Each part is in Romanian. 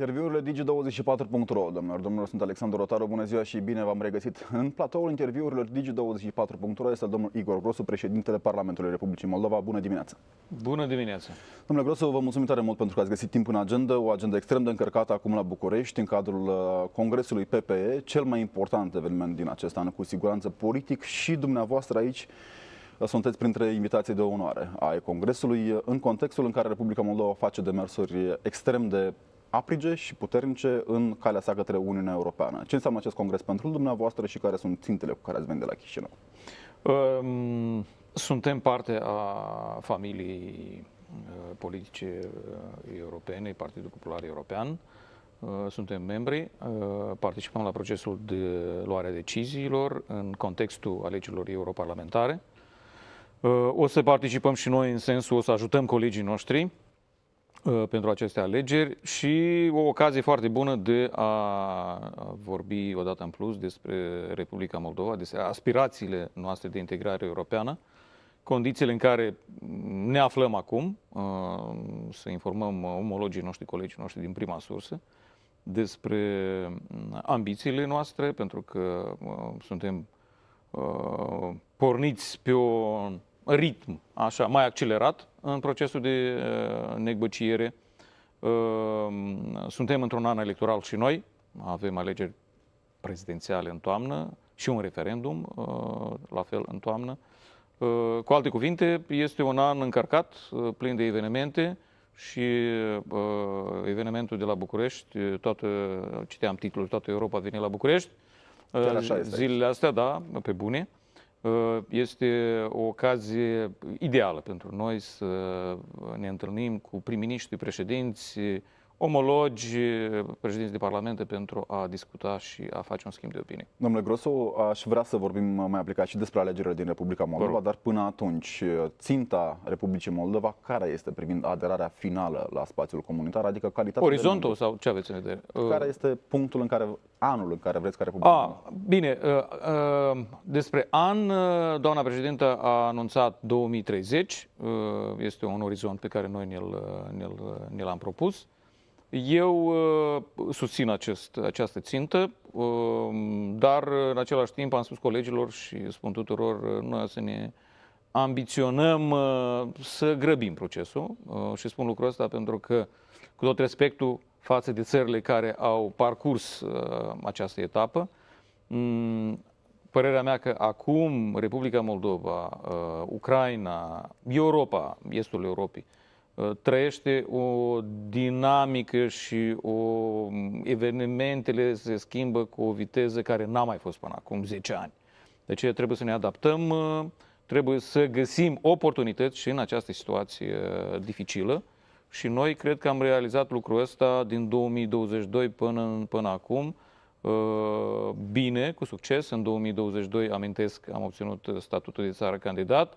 Interviurile Digi24.ro, domnilor, domnilor, sunt Alexandru Rotaru, bună ziua și bine v-am regăsit. În platoul interviurilor Digi24.ro este domnul Igor Grosu, președintele Parlamentului Republicii Moldova. Bună dimineața! Bună dimineața! Domnule Grosu, vă mulțumim tare mult pentru că ați găsit timp în agenda, o agenda extrem de încărcată acum la București, în cadrul uh, Congresului PPE, cel mai important eveniment din acest an, cu siguranță politic și dumneavoastră aici uh, sunteți printre invitații de onoare ai Congresului, uh, în contextul în care Republica Moldova face demersuri extrem de aprige și puternice în calea sa către Uniunea Europeană. Ce înseamnă acest congres pentru dumneavoastră și care sunt țintele cu care ați venit de la Chișinău? Um, suntem parte a familiei eh, politice eh, europene, Partidul Popular European. Eh, suntem membri, participăm la procesul de luare a deciziilor în contextul alegerilor europarlamentare. O să participăm și noi în sensul, o să ajutăm colegii noștri Uh, pentru aceste alegeri și o ocazie foarte bună de a vorbi odată în plus despre Republica Moldova, despre aspirațiile noastre de integrare europeană, condițiile în care ne aflăm acum, uh, să informăm omologii noștri, colegii noștri din prima sursă, despre mm, ambițiile noastre, pentru că uh, suntem porniți pe o ritm așa, mai accelerat în procesul de uh, negociere. Uh, suntem într-un an electoral și noi, avem alegeri prezidențiale în toamnă și un referendum uh, la fel în toamnă. Cu alte cuvinte, este un an încărcat, plin de evenimente și evenimentul de la București, toată, citeam titlul, toată Europa vine la București, Chiar așa este zilele astea, da, pe bune. Uh, este o ocazie ideală pentru noi să ne întâlnim cu prim-ministri, președinți, omologi, președinți de parlamente pentru a discuta și a face un schimb de opinii. Domnule Grosu, aș vrea să vorbim mai aplicat și despre alegerile din Republica Moldova, Correct. dar până atunci, ținta Republicii Moldova, care este privind aderarea finală la spațiul comunitar, adică calitatea... Orizontul de sau ce aveți în vedere? Care uh, este punctul în care, anul în care vreți ca Republica a, ah, Moldova? Bine, uh, uh, despre an, doamna președintă a anunțat 2030, este un orizont pe care noi ne-l, ne ne am propus. Eu uh, susțin acest, această țintă, um, dar uh, în același timp am spus colegilor și spun tuturor, uh, noi să ne ambiționăm să grăbim procesul și spun lucrul ăsta pentru că, cu tot respectul față de țările care au parcurs această etapă, mm, părerea mea că acum Republica Moldova, Ucraina, Europa, Estul Europei, Uh, trăiește o dinamică și o, mm, evenimentele se schimbă cu o viteză care n-a mai fost până acum 10 ani. Deci trebuie să ne adaptăm, uh, trebuie să găsim oportunități și în această situație uh, dificilă și noi cred că am realizat lucrul ăsta din 2022 până, până acum bine, cu succes. În 2022, amintesc, am obținut statutul de țară candidat,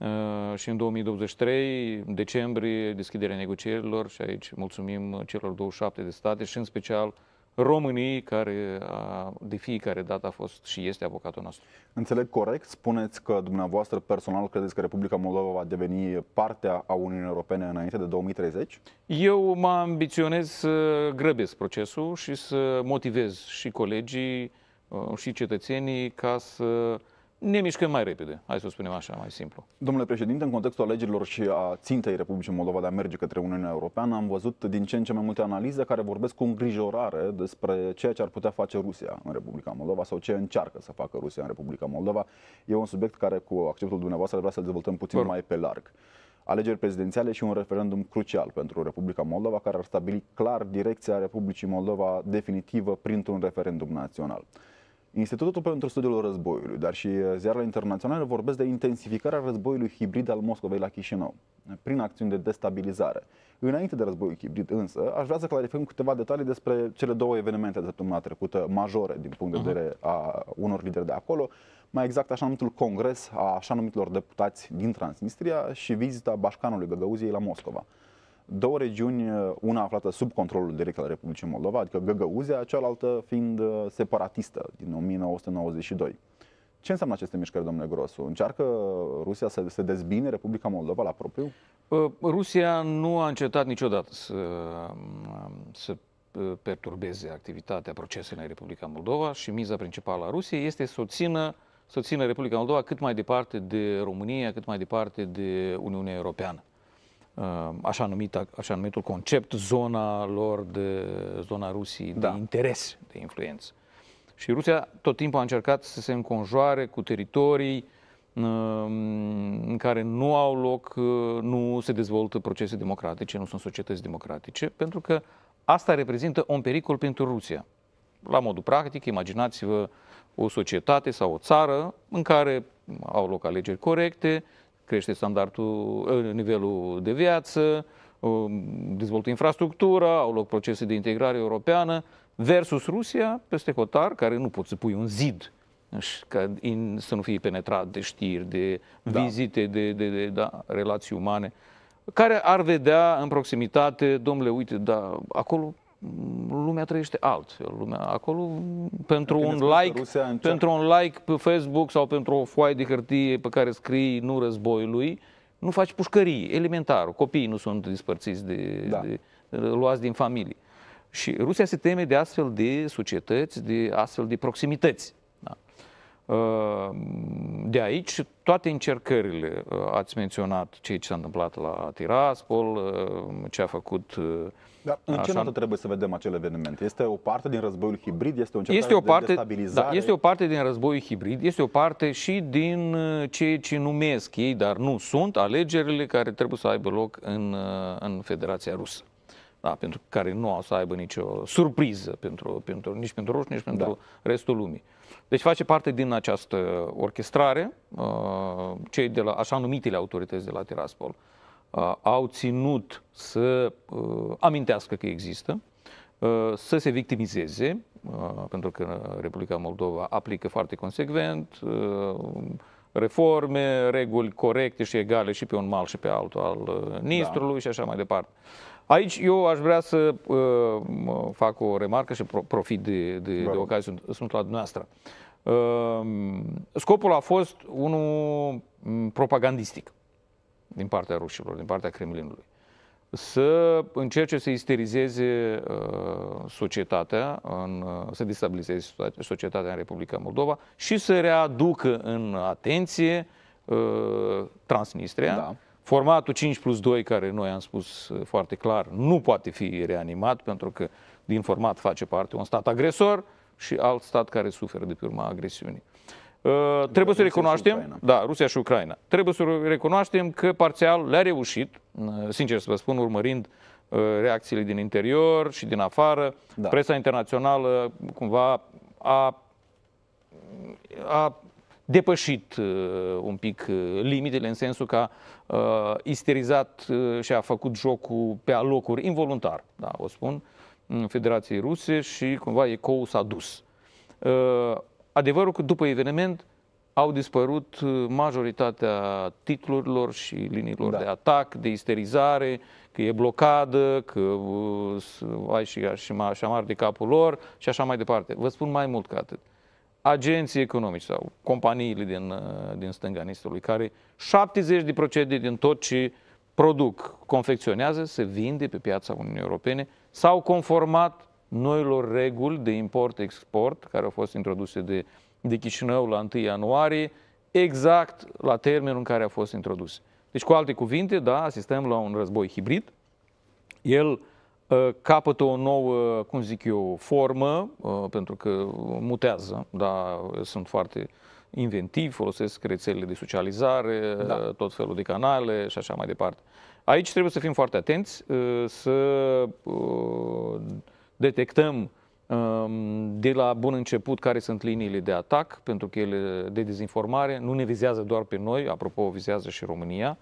Uh, și în 2023, în decembrie, deschiderea negocierilor și aici mulțumim celor 27 de state și în special României, care a, de fiecare dată a fost și este avocatul nostru. Înțeleg corect? Spuneți că dumneavoastră personal credeți că Republica Moldova va deveni partea a Uniunii Europene înainte de 2030? Eu mă ambiționez să grăbesc procesul și să motivez și colegii uh, și cetățenii ca să ne mișcăm mai repede, hai să spunem așa, mai simplu. Domnule președinte, în contextul alegerilor și a țintei Republicii Moldova de a merge către Uniunea Europeană, am văzut din ce în ce mai multe analize care vorbesc cu îngrijorare despre ceea ce ar putea face Rusia în Republica Moldova sau ce încearcă să facă Rusia în Republica Moldova. E un subiect care, cu acceptul dumneavoastră, vrea să dezvoltăm puțin Bun. mai pe larg alegeri prezidențiale și un referendum crucial pentru Republica Moldova, care ar stabili clar direcția Republicii Moldova definitivă printr-un referendum național. Institutul pentru Studiul Războiului, dar și uh, ziarele internaționale vorbesc de intensificarea războiului hibrid al Moscovei la Chișinău, prin acțiuni de destabilizare. Înainte de războiul hibrid însă, aș vrea să clarificăm câteva detalii despre cele două evenimente de săptămâna trecută, majore din punct de mhm. vedere a unor lideri de acolo, mai exact așa numitul congres a așa numitilor deputați din Transnistria și vizita bașcanului Găgăuziei la Moscova două regiuni, uh, una aflată sub controlul direct al Republicii Moldova, adică Găgăuzia, cealaltă fiind uh, separatistă din 1992. Ce înseamnă aceste mișcări, domnule Grosu? Încearcă uh, Rusia să se dezbine Republica Moldova la propriu? Rusia nu a încetat niciodată să, um, să perturbeze activitatea procesului în Republica Moldova și miza principală a Rusiei este să o țină, să țină Republica Moldova cât mai departe de România, cât mai departe de Uniunea Europeană. Uh, așa, numit, așa numitul concept, zona lor de zona Rusiei da. de interes, de influență. Și Rusia tot timpul a încercat să se înconjoare cu teritorii uh, în care nu au loc, uh, nu se dezvoltă procese democratice, nu sunt societăți democratice, pentru că asta reprezintă un pericol pentru Rusia. La modul practic, imaginați-vă o societate sau o țară în care au loc alegeri corecte, crește standardul, ă, nivelul de viață, ă, dezvoltă infrastructura, au loc procese de integrare europeană, versus Rusia, peste hotar, care nu poți să pui un zid ca in, să nu fie penetrat de știri, de da. vizite, de, de, de da, relații umane, care ar vedea în proximitate, domnule, uite, da, acolo lumea trăiește altfel. Lumea acolo, pentru un, like, pentru un like pe Facebook sau pentru o foaie de hârtie pe care scrii nu războiului, nu faci pușcării, elementar. Copiii nu sunt dispărțiți, de, da. de, luați din familie. Și Rusia se teme de astfel de societăți, de astfel de proximități. Ă, de aici, toate încercările, ă, ați menționat ce s-a întâmplat la Tiraspol, ă, ce a făcut... Dar în ce notă trebuie să vedem acel eveniment? Este o parte din războiul hibrid? Este o este o parte, de destabilizare? Da, este o parte din războiul hibrid, este o parte și din ceea ce numesc ei, dar nu sunt, alegerile care trebuie să aibă loc în, în Federația Rusă da, pentru care nu o să aibă nicio surpriză pentru, pentru, nici pentru ruși, nici pentru da. restul lumii. Deci face parte din această orchestrare. Uh, cei de la așa numitele autorități de la Tiraspol uh, au ținut să uh, amintească că există, să se victimizeze, pentru că Republica Moldova aplică foarte consecvent reforme, reguli corecte și egale și pe un mal și pe altul al uh, Nistrului da. și așa mai departe. Aici eu aș vrea să uh, fac o remarcă și profit de, de, da. de ocazie, sunt, sunt la dumneavoastră. Uh, scopul a fost unul mm, propagandistic din partea rușilor, din partea Kremlinului. Uh, să încerce să isterizeze uh, societatea, în, uh, să destabilizeze societatea în Republica Moldova și să readucă în atenție uh, Transnistria. Da. Formatul 5 plus 2, care noi am spus foarte clar, nu poate fi reanimat, pentru că din format face parte un stat agresor și alt stat care suferă de pe urma agresiunii. Uh, trebuie să recunoaștem, da, Rusia și Ucraina, trebuie să recunoaștem că parțial le-a reușit, uh, sincer să vă spun, urmărind uh, reacțiile din interior și din afară, da. presa internațională cumva a, a depășit uh, un pic limitele în sensul că a uh, isterizat uh, și a făcut jocul pe alocuri involuntar, da, o spun, în Federației Ruse și cumva ecoul s-a dus. Uh, adevărul că după eveniment au dispărut uh, majoritatea titlurilor și liniilor da. de atac, de isterizare, că e blocadă, că uh, ai și așa mari de capul lor și așa mai departe. Vă spun mai mult ca atât. Agenții economici sau companiile din, uh, din stânga Nistrului, care 70% din tot ce produc, confecționează, se vinde pe piața Uniunii Europene, s-au conformat noilor reguli de import-export care au fost introduse de, de Chișinău la 1 ianuarie, exact la termenul în care a fost introduse. Deci, cu alte cuvinte, da, asistăm la un război hibrid. El uh, capătă o nouă, cum zic eu, formă, uh, pentru că mutează, da, sunt foarte inventivi, folosesc rețelele de socializare, da. Uh, tot felul de canale și așa mai departe. Aici trebuie să fim foarte atenți, uh, să uh, detectăm um, de la bun început care sunt liniile de atac, pentru că ele de dezinformare nu ne vizează doar pe noi, apropo, vizează și România.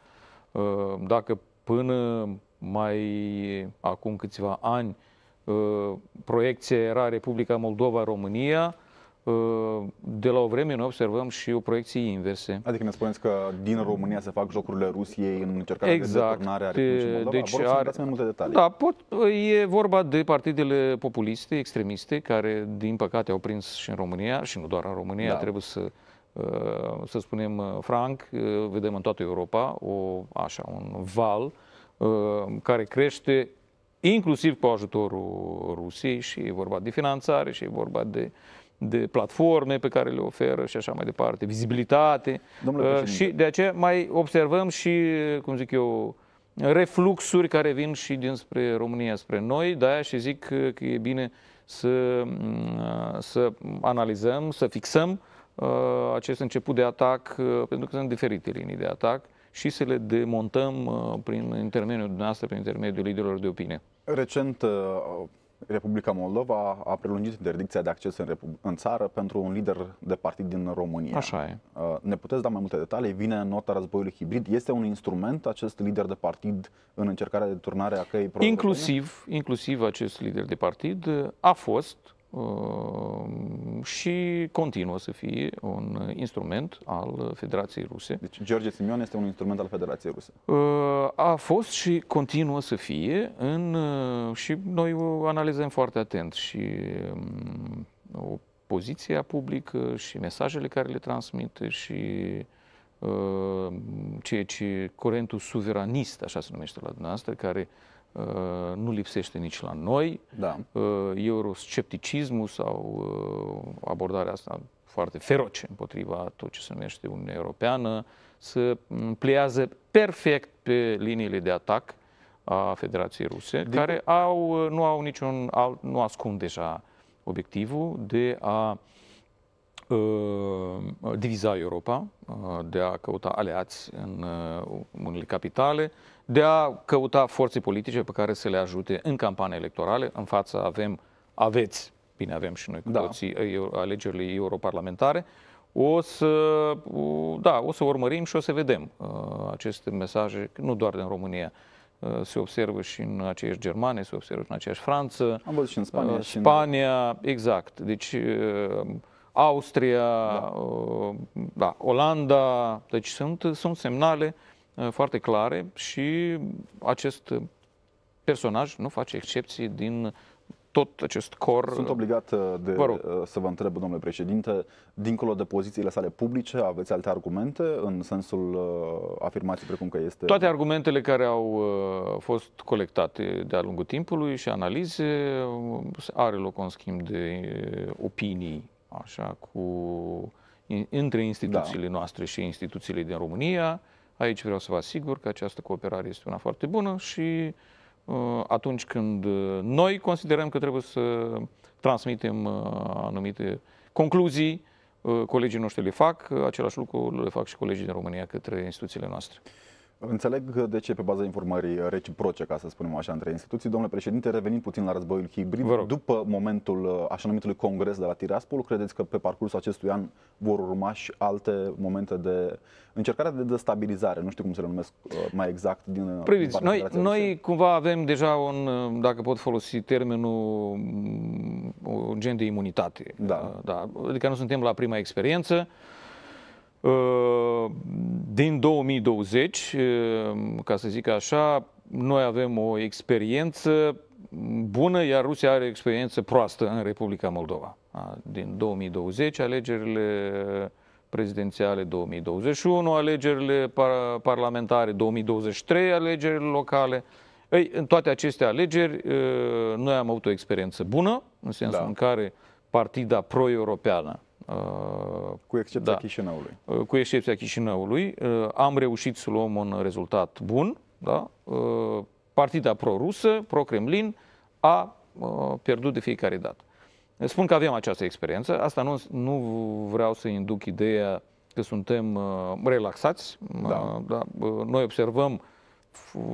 Um, dacă până mai acum câțiva ani uh, proiecția era Republica Moldova-România, Ă, de la o vreme noi observăm și o proiecție inverse. Adică ne spuneți că din România se fac jocurile Rusiei în încercarea exact. de deturnare a Republicii deci Moldova? Deci Vor are... să mai multe detalii. Da, pot, e vorba de partidele populiste, extremiste, care din păcate au prins și în România, și nu doar în România, da. trebuie să ă, să spunem ă, franc, vedem în toată Europa o, așa, un val care crește inclusiv cu ajutorul Rusiei și e vorba de finanțare și e vorba de uh, de platforme pe care le oferă și așa mai departe, vizibilitate. Uh, și de aceea mai observăm și, cum zic eu, refluxuri care vin și dinspre România spre noi, da, și zic că e bine să, mm, să analizăm, să fixăm uh, acest început de atac, uh, pentru că sunt diferite linii de atac și să le demontăm uh, prin intermediul dumneavoastră, prin intermediul liderilor de opinie. Recent uh, Republica Moldova a prelungit interdicția de acces în, Repub- în țară pentru un lider de partid din România. Așa e. Uh, ne puteți da mai multe detalii? Vine nota războiului hibrid? Este un instrument acest lider de partid în încercarea de turnare a căi? Inclusiv, inclusiv acest lider de partid a fost Ehm, și continuă să fie un instrument al Federației Ruse. Deci George Simion este un instrument al Federației Ruse. Ehm, a fost și continuă să fie în, ehm, și noi o analizăm foarte atent și o poziția publică și mesajele care le transmite și ceea ce curentul suveranist, așa se numește la dumneavoastră, care uh, Uh, nu lipsește nici la noi. Da. Uh, euroscepticismul sau uh, abordarea asta foarte feroce împotriva tot ce se numește Uniunea Europeană se pliază perfect pe liniile de atac a Federației Ruse, de... care au, nu au niciun alt, nu ascund deja obiectivul de a Ă, diviza Europa, ă, de a căuta aleați în ă, unele capitale, de a căuta forțe politice pe care să le ajute în campanii electorale. În față avem, aveți, bine avem și noi cu da. toții, alegerile europarlamentare. O să, da, o să urmărim și o să vedem aceste mesaje, nu doar din România, se observă și în aceeași Germanie, se observă și în aceeași Franță. Am văzut și în Spania. Spania, și în... exact. Deci Austria, da. Uh, da, Olanda, deci sunt, sunt semnale uh, foarte clare și acest personaj nu face excepții din tot acest cor. Sunt obligat uh, de, vă rog. să vă întreb, domnule președinte, dincolo de pozițiile sale publice, aveți alte argumente în sensul afirmației precum că este... Toate argumentele care au fost colectate de-a lungul timpului și analize, are loc un schimb de opinii așa, cu, între instituțiile da. noastre și instituțiile din România. Aici vreau să vă asigur că această cooperare este una foarte bună și uh, atunci când uh, noi considerăm că trebuie să transmitem uh, anumite concluzii, colegii noștri le fac, același lucru le fac și colegii din România către instituțiile noastre. Înțeleg de ce pe baza informării reciproce, ca să spunem așa, între instituții. Domnule președinte, revenim puțin la războiul hibrid. După momentul uh, așa numitului congres de la Tiraspol, credeți că pe parcursul acestui an vor urma și alte momente de încercare de destabilizare, nu știu cum să le numesc uh, mai exact. din. Priviți, noi, noi cumva avem deja un, uh, dacă pot folosi termenul, mm, un gen de imunitate. Da. da. Adică nu suntem la prima experiență. Ă, din 2020, ă, ca să zic așa, noi avem o experiență bună, iar Rusia are o experiență proastă în Republica Moldova. Din 2020, alegerile prezidențiale 2021, alegerile parlamentare 2023, alegerile locale. Ei, în toate aceste alegeri, ă, noi am avut o experiență bună, în sensul da. în care partida pro-europeană Uh, cu excepția da, Chișinăului. Uh, cu excepția Chișinăului. Uh, am reușit să luăm un rezultat bun. Da? Partida pro-rusă, pro-Kremlin, a pierdut de fiecare dată. Spun că avem această experiență. Asta nu, nu vreau să induc ideea că suntem relaxați. Da. Da? Noi observăm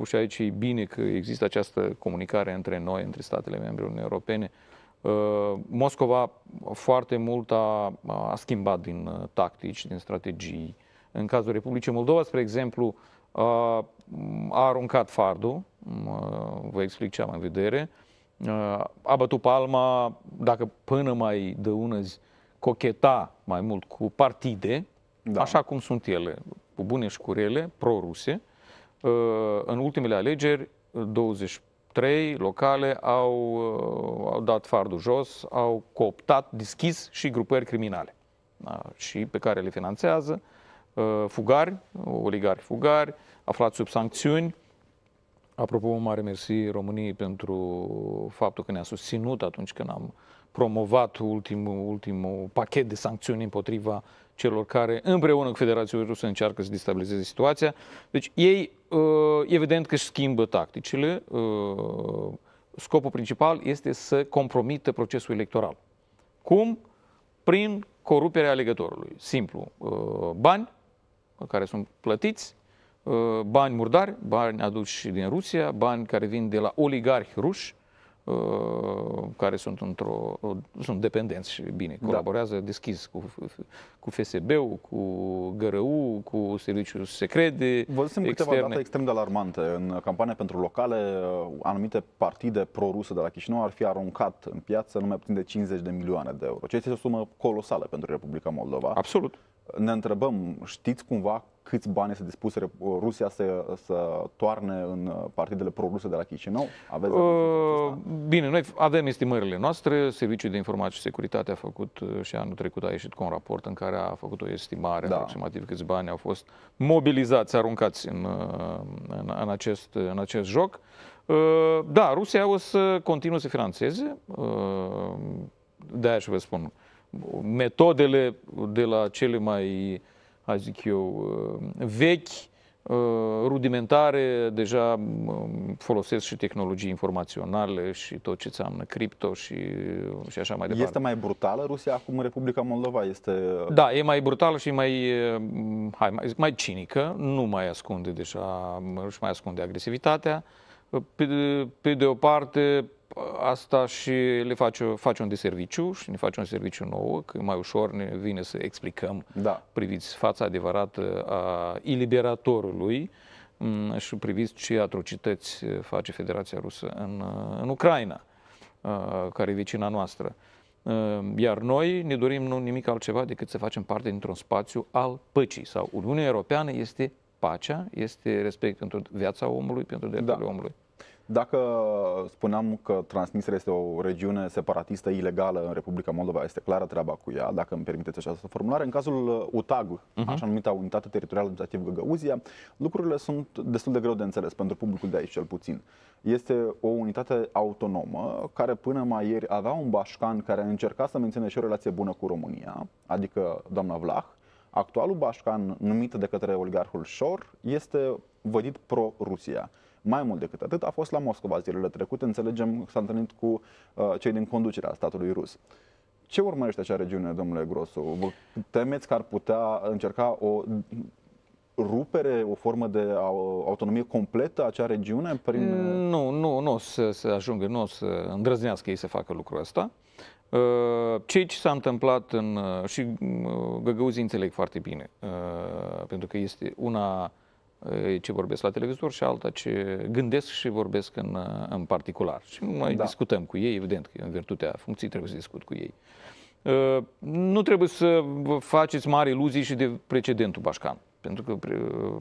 și aici e bine că există această comunicare între noi, între statele membre Uniunii Europene, uh, Uh, Moscova foarte mult a, a schimbat din uh, tactici, din strategii. În cazul Republicii Moldova, spre exemplu, a, uh, a aruncat fardul, mm, vă explic ce am în vedere, a bătut palma, dacă până mai de unăzi cocheta mai mult cu partide, da. așa cum sunt ele, cu bune și cu rele, pro-ruse, în ultimele alegeri, 24 trei locale au, uh, au dat fardul jos, au cooptat deschis și grupări criminale da, și pe care le finanțează uh, fugari, oligari fugari, aflați sub sancțiuni. Apropo, mare mersi României pentru faptul că ne-a susținut atunci când am promovat ultimul, ultimul pachet de sancțiuni împotriva celor care, împreună cu Federația Rusă, încearcă să destabilizeze situația. Deci ei, uh, evident că își schimbă tacticile. Uh, scopul principal este să compromită procesul electoral. Cum? Prin coruperea alegătorului. Simplu. Uh, bani care sunt plătiți, bani murdari, bani aduși din Rusia, bani care vin de la oligarhi ruși, Uh, care sunt într-o uh, sunt dependenți și bine, da. colaborează da. deschis cu, cu FSB-ul, cu GRU, cu serviciul secret de Văzusem câteva date extrem de alarmante. În campania pentru locale, uh, anumite partide pro proruse de la Chișinău ar fi aruncat în piață numai puțin de 50 de milioane de euro. Ce este o sumă colosală pentru Republica Moldova. Absolut ne întrebăm, știți cumva câți bani este dispus Rusia să, să toarne în uh, partidele pro-ruse de la Chișinău? Aveți uh, bine, noi avem estimările noastre. Serviciul de Informații și Securitate a făcut uh, și anul trecut a ieșit cu un raport în care a făcut o estimare da. aproximativ câți bani au fost mobilizați, aruncați în, uh, în, în, acest, în acest joc. Da, Rusia o să continue să financeze. De-aia și vă spun metodele de la cele mai, a zic eu, uh, vechi, uh, rudimentare, deja um, folosesc și tehnologii informaționale și tot ce înseamnă cripto și, uh, și așa mai departe. Este mai brutală Rusia acum în Republica Moldova? Este... Da, e mai brutală și mai, hai, mai, zic, mai cinică, nu mai ascunde deja, nu mai ascunde agresivitatea. Pe, pe de o parte, asta și le face, face un deserviciu și ne face un serviciu nou, că mai ușor ne vine să explicăm, da. priviți fața adevărată a eliberatorului mm, și priviți ce atrocități face Federația Rusă în, în Ucraina, care e vecina noastră. Iar noi ne dorim nu nimic altceva decât să facem parte dintr-un spațiu al păcii sau Uniunea Europeană este pacea, este respect pentru viața omului, pentru drepturile da. omului. Dacă spuneam că Transnistria este o regiune separatistă ilegală în Republica Moldova, este clară treaba cu ea, dacă îmi permiteți această formulare. În cazul uh, UTAG, uh-huh. așa numită Unitate Teritorială administrativă Găgăuzia, lucrurile sunt destul de greu de înțeles pentru publicul de aici cel puțin. Este o unitate autonomă care până mai ieri avea un bașcan care încerca să menține și o relație bună cu România, adică doamna Vlah. Actualul bașcan numit de către oligarhul Șor este vădit pro-Rusia. Mai mult decât atât, a fost la Moscova zilele trecute, înțelegem s-a întâlnit cu uh, cei din conducerea statului rus. Ce urmărește acea regiune, domnule Grosu? Vă temeți că ar putea încerca o rupere, o formă de autonomie completă acea regiune? Prin... Uh, mm, nu, nu, nu o să, să ajungă, nu o să îndrăznească ei să facă lucrul ăsta. Uh, Ceea ce s-a întâmplat în... Uh, și găgăuzii înțeleg foarte bine, pentru că este una ce vorbesc la televizor și alta ce gândesc și vorbesc în, în particular. Și mai da. discutăm cu ei, evident, că în virtutea funcției trebuie să discut cu ei. Uh, nu trebuie să vă faceți mari iluzii și de precedentul Bașcan, pentru că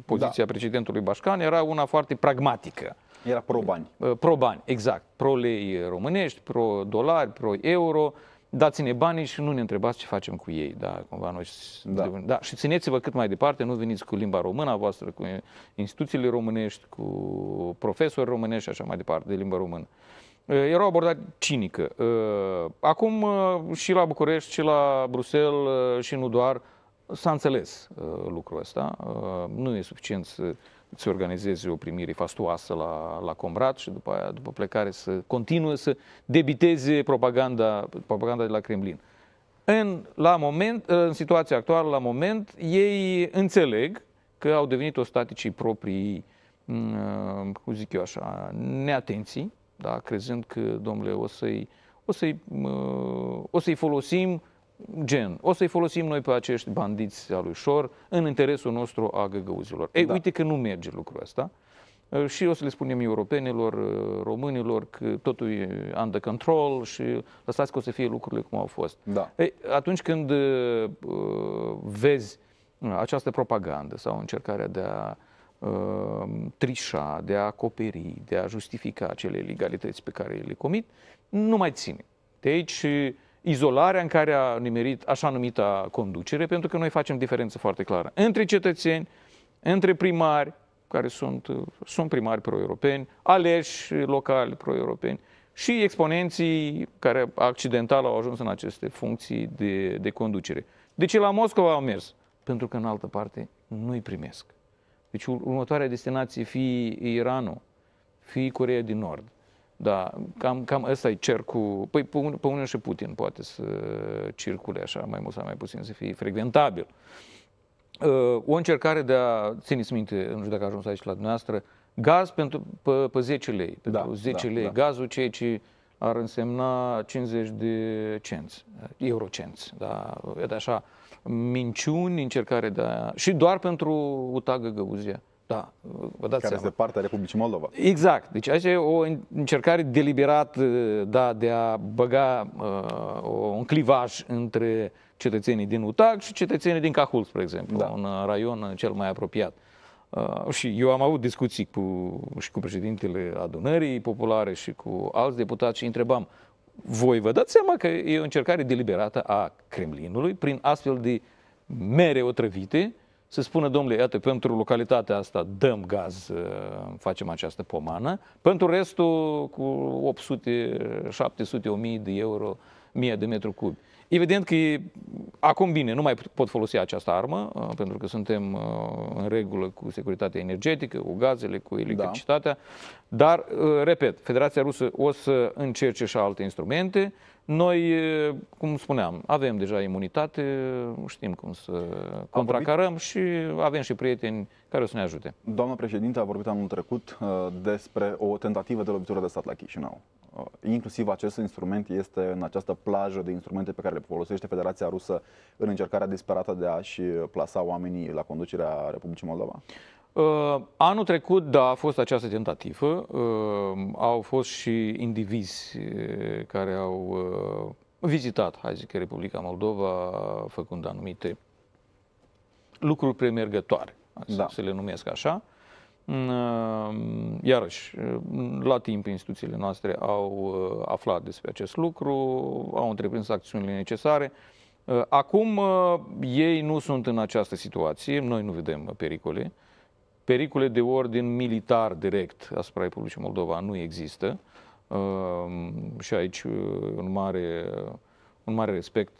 poziția da. precedentului Bașcan era una foarte pragmatică. Era pro-bani. Uh, pro-bani, exact. Pro-lei românești, pro-dolari, pro-euro dați-ne banii și nu ne întrebați ce facem cu ei. Da, cumva noi, da. Da, și țineți-vă cât mai departe, nu veniți cu limba română a voastră, cu instituțiile românești, cu profesori românești și așa mai departe, de limba română. Era o abordare cinică. Acum și la București, și la Bruxelles, și nu doar, s-a înțeles lucrul ăsta. Nu e suficient să se organizeze o primire fastoasă la, la Comrat și după aia, după plecare, să continue să debiteze propaganda, propaganda de la Kremlin. În, la moment, în situația actuală, la moment, ei înțeleg că au devenit ostaticii proprii, mm, cum zic eu așa, neatenții, da? crezând că, domnule, o să-i, o să-i, mm, o să-i folosim gen, o să-i folosim noi pe acești bandiți al lui Șor în interesul nostru a găgăuzilor. Ei, da. uite că nu merge lucrul ăsta uh, și o să le spunem europenilor, uh, românilor că totul e under control și lăsați că o să fie lucrurile cum au fost. Da. Ei, atunci când uh, uh vezi această propagandă sau încercarea de a uh, trișa, de a acoperi, de a justifica acele ilegalități pe care le comit, nu mai ține. De aici izolarea în care a nimerit așa numita conducere, pentru că noi facem diferență foarte clară între cetățeni, între primari, care sunt, sunt primari pro-europeni, aleși locali pro-europeni, și exponenții care accidental au ajuns în aceste funcții de, de conducere. De ce la Moscova au mers? Pentru că în altă parte nu-i primesc. Deci următoarea destinație fie Iranul, fie Coreea din Nord, da, cam, cam ăsta e cercul. Păi pe, un, pe unul și Putin poate să circule așa, mai mult sau mai puțin, să fie frecventabil. Uh, o încercare de a, țineți minte, nu știu dacă a ajuns aici la dumneavoastră, gaz pentru, pe, pe 10 lei. Pentru da, 10 da, lei da. gazul, ceea ce ar însemna 50 de cenți, uh, eurocenți. Da, e de așa, minciuni, încercare de a... Și doar pentru utagă găuzia. Da, vă dați Care seama. este partea Republicii Moldova. Exact. Deci aici e o încercare deliberat da, de a băga uh, un clivaj între cetățenii din Utac și cetățenii din Cahul, spre exemplu, da. un raion cel mai apropiat. Uh, și eu am avut discuții cu, și cu președintele adunării populare și cu alți deputați și întrebam, voi vă dați seama că e o încercare deliberată a Kremlinului prin astfel de mere otrăvite să spună, domnule, iată, pentru localitatea asta dăm gaz, uh, facem această pomană, pentru restul cu 800, 700, 1000 de euro, 1000 de metri cubi. Evident că e, acum bine, nu mai pot folosi această armă, uh, pentru că suntem uh, în regulă cu securitatea energetică, cu gazele, cu electricitatea, da. dar, uh, repet, Federația Rusă o să încerce și alte instrumente. Noi, cum spuneam, avem deja imunitate, știm cum să contracarăm și avem și prieteni care o să ne ajute. Doamna președinte a vorbit anul trecut despre o tentativă de lovitură de stat la Chișinău. Uh, inclusiv acest instrument este în această plajă de instrumente pe care le folosește Federația Rusă în încercarea disperată de a-și plasa oamenii la conducerea Republicii Moldova? Uh, anul trecut, da, a fost această tentativă. Uh, au fost și indivizi care au vizitat, hai zic, Republica Moldova, făcând anumite lucruri premergătoare, da. să le numesc așa. Uh, iarăși, uh, la timp instituțiile noastre au uh, aflat despre acest lucru, au întreprins acțiunile necesare. Acum ei nu sunt în această situație, noi nu vedem pericole. Pericole de ordin militar direct asupra Republicii Moldova nu există și aici un mare, un mare respect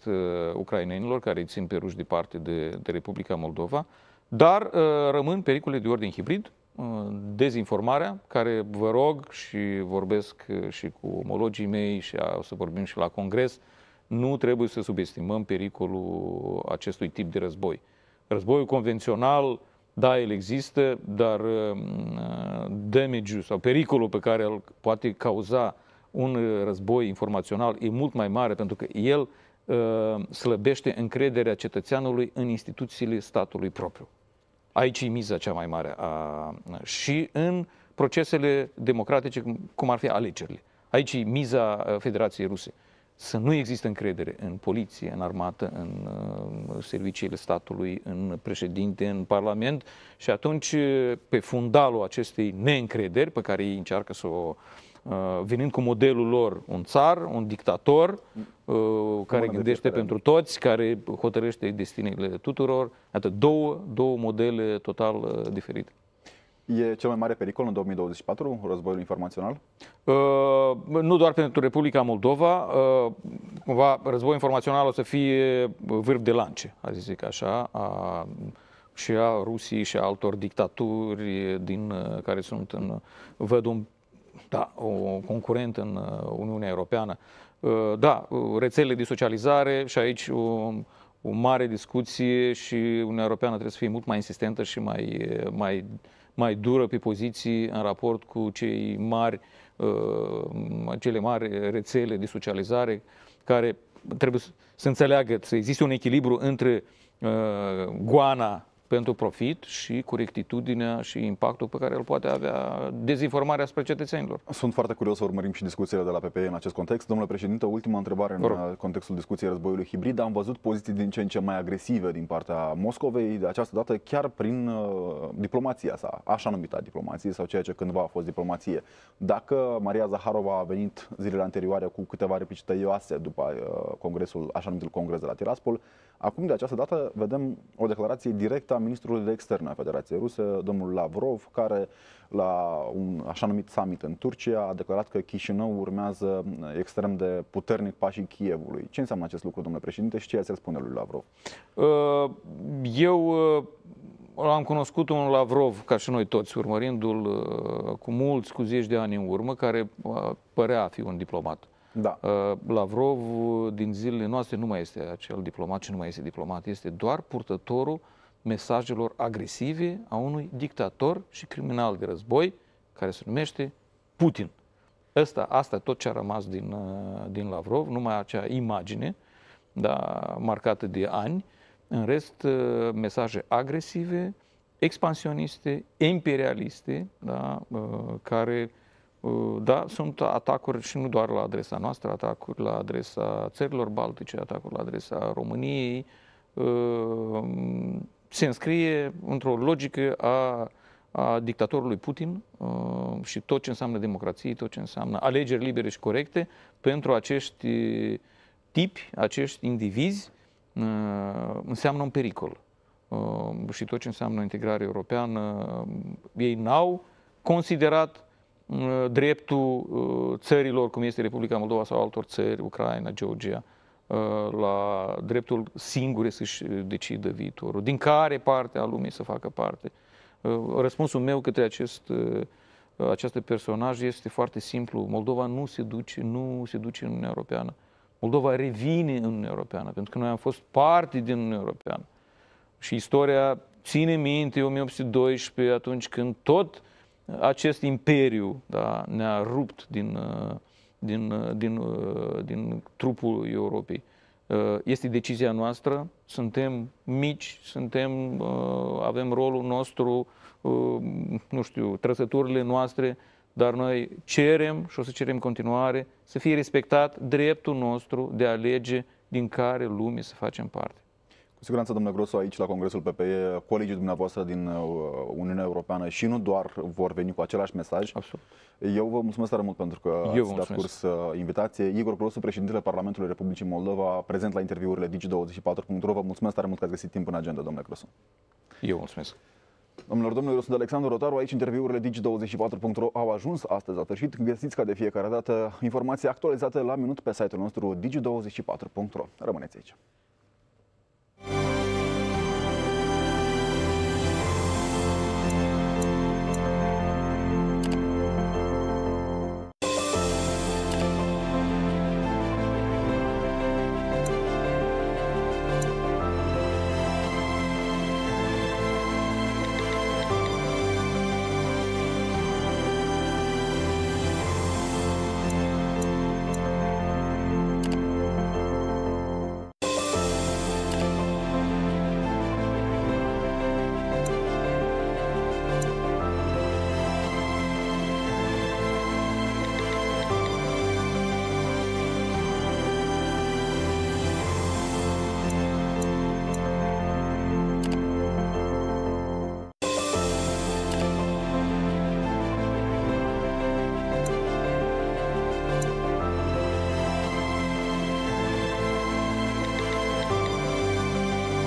ucrainenilor care îi țin pe ruși parte de, de Republica Moldova, dar rămân pericole de ordin hibrid, Uh, dezinformarea, care vă rog și vorbesc uh, și cu omologii mei și o să vorbim și la congres, nu trebuie să subestimăm pericolul acestui tip de război. Războiul convențional, da, el există, dar uh, damage sau pericolul pe care îl poate cauza un război informațional e mult mai mare pentru că el slăbește încrederea cetățeanului în instituțiile statului propriu. Aici e miza cea mai mare. A, și în procesele democratice, cum ar fi alegerile. Aici e miza Federației Ruse. Să nu există încredere în poliție, în armată, în uh, serviciile statului, în președinte, în parlament și atunci pe fundalul acestei neîncrederi pe care ei încearcă să o uh, Uh, venind cu modelul lor, un țar, un dictator, uh, care gândește pentru toți, care hotărăște destinele tuturor. Iată, două, două modele total uh, diferite. E cel mai mare pericol în 2024, războiul informațional? Uh, nu doar pentru Republica Moldova, uh, cumva războiul informațional o să fie vârf de lance, a zic așa, a, și a Rusiei și a altor dictaturi din, care sunt în, văd un da, o concurent în uh, Uniunea Europeană. Uh, da, uh, rețelele de socializare și aici o, o mare discuție și Uniunea Europeană trebuie să fie mult mai insistentă și mai, mai, mai dură pe poziții în raport cu cei mari, cele mari rețele de socializare care trebuie să înțeleagă, să existe un echilibru între goana pentru profit și cu rectitudinea și impactul pe care îl poate avea dezinformarea spre cetățenilor. Sunt foarte curios să urmărim și discuțiile de la PPE în acest context. Domnule președinte, ultima întrebare în Rog. contextul discuției războiului hibrid. Am văzut poziții din ce în ce mai agresive din partea Moscovei, de această dată chiar prin uh, diplomația sa, așa numită diplomație sau ceea ce cândva a fost diplomație. Dacă Maria Zaharova a venit zilele anterioare cu câteva replici tăioase după uh, congresul, așa numitul congres de la Tiraspol, acum de această dată vedem o declarație directă a ministrul de externe a Federației Ruse, domnul Lavrov, care la un așa numit summit în Turcia a declarat că Chișinău urmează extrem de puternic pașii Chievului. Ce înseamnă acest lucru, domnule președinte, și ce ați răspunde lui Lavrov? Uh, eu l-am uh, cunoscut un Lavrov, ca și noi toți, urmărindu-l uh, cu mulți, cu zeci de ani în urmă, care părea a fi un diplomat. Da. Lavrov din zilele noastre nu mai este acel diplomat și nu mai este diplomat, este doar purtătorul mesajelor agresive a unui dictator și criminal de război care se numește Putin. Asta, asta tot ce a rămas din, uh, din Lavrov, numai acea imagine, da, marcată de ani, în rest uh, mesaje agresive, expansioniste, imperialiste, da, uh, care da, sunt atacuri și nu doar la adresa noastră, atacuri la adresa țărilor baltice, atacuri la adresa României, se înscrie într-o logică a, a dictatorului Putin uh, și tot ce înseamnă democrație, tot ce înseamnă alegeri libere și corecte pentru acești tipi, acești indivizi, uh, înseamnă un pericol. Uh, și tot ce înseamnă integrare europeană, uh, ei n-au considerat uh, dreptul uh, țărilor cum este Republica Moldova sau altor țări, Ucraina, Georgia, Uh, la dreptul singure să-și uh, decidă viitorul, din care parte a lumii să facă parte. Uh, răspunsul meu către acest, acest personaj este foarte simplu. Moldova nu se duce, nu se duce în Uniunea Europeană. Moldova revine în Uniunea Europeană, pentru că noi am fost parte din Uniunea Europeană. Și istoria ține minte 1812, atunci când tot acest imperiu da, ne-a rupt din uh, din, uh, din, uh, din trupul Europei. Uh, este decizia noastră, suntem mici, suntem, avem rolul nostru, nu știu, trăsăturile noastre, dar noi cerem și o să cerem continuare să fie respectat dreptul nostru de a alege din care lume să facem parte siguranță, domnule Grosu, aici la Congresul PPE, colegii dumneavoastră din uh, Uniunea Europeană și nu doar vor veni cu același mesaj. Absolut. Eu vă mulțumesc tare mult pentru că Eu ați dat curs uh, invitație. Igor Grosu, președintele Parlamentului Republicii Moldova, prezent la interviurile Digi24.ro. Vă mulțumesc tare mult că ați găsit timp în agenda, domnule Grosu. Eu mulțumesc. Domnilor, domnilor, sunt Alexandru Rotaru, aici interviurile Digi24.ro au ajuns astăzi la sfârșit. Găsiți ca de fiecare dată informații actualizate la minut pe site-ul nostru Digi24.ro. Rămâneți aici!